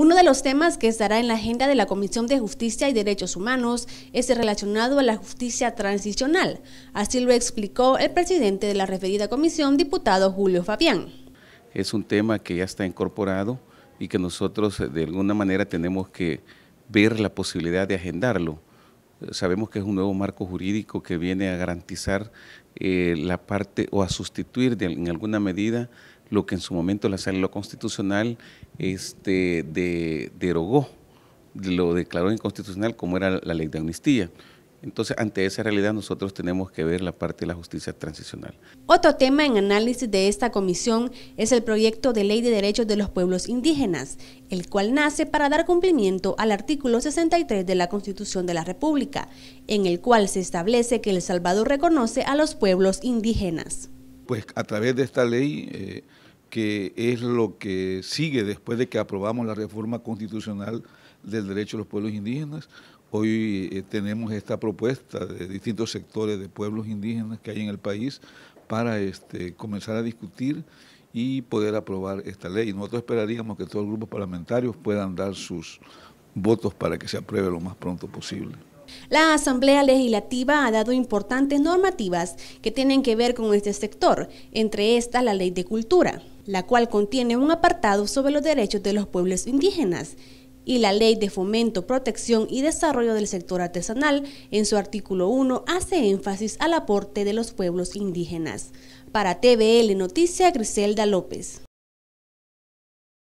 Uno de los temas que estará en la agenda de la Comisión de Justicia y Derechos Humanos es el relacionado a la justicia transicional. Así lo explicó el presidente de la referida comisión, diputado Julio Fabián. Es un tema que ya está incorporado y que nosotros eh, de alguna manera tenemos que ver la posibilidad de agendarlo. Sabemos que es un nuevo marco jurídico que viene a garantizar eh, la parte o a sustituir en alguna medida lo que en su momento la sala constitucional este, derogó, lo declaró inconstitucional como era la ley de amnistía. Entonces, ante esa realidad nosotros tenemos que ver la parte de la justicia transicional. Otro tema en análisis de esta comisión es el proyecto de ley de derechos de los pueblos indígenas, el cual nace para dar cumplimiento al artículo 63 de la Constitución de la República, en el cual se establece que El Salvador reconoce a los pueblos indígenas pues a través de esta ley, eh, que es lo que sigue después de que aprobamos la reforma constitucional del derecho de los pueblos indígenas, hoy eh, tenemos esta propuesta de distintos sectores de pueblos indígenas que hay en el país para este, comenzar a discutir y poder aprobar esta ley. Nosotros esperaríamos que todos los grupos parlamentarios puedan dar sus votos para que se apruebe lo más pronto posible. La Asamblea Legislativa ha dado importantes normativas que tienen que ver con este sector, entre estas la Ley de Cultura, la cual contiene un apartado sobre los derechos de los pueblos indígenas, y la Ley de Fomento, Protección y Desarrollo del Sector Artesanal, en su artículo 1, hace énfasis al aporte de los pueblos indígenas. Para TVL Noticias, Griselda López.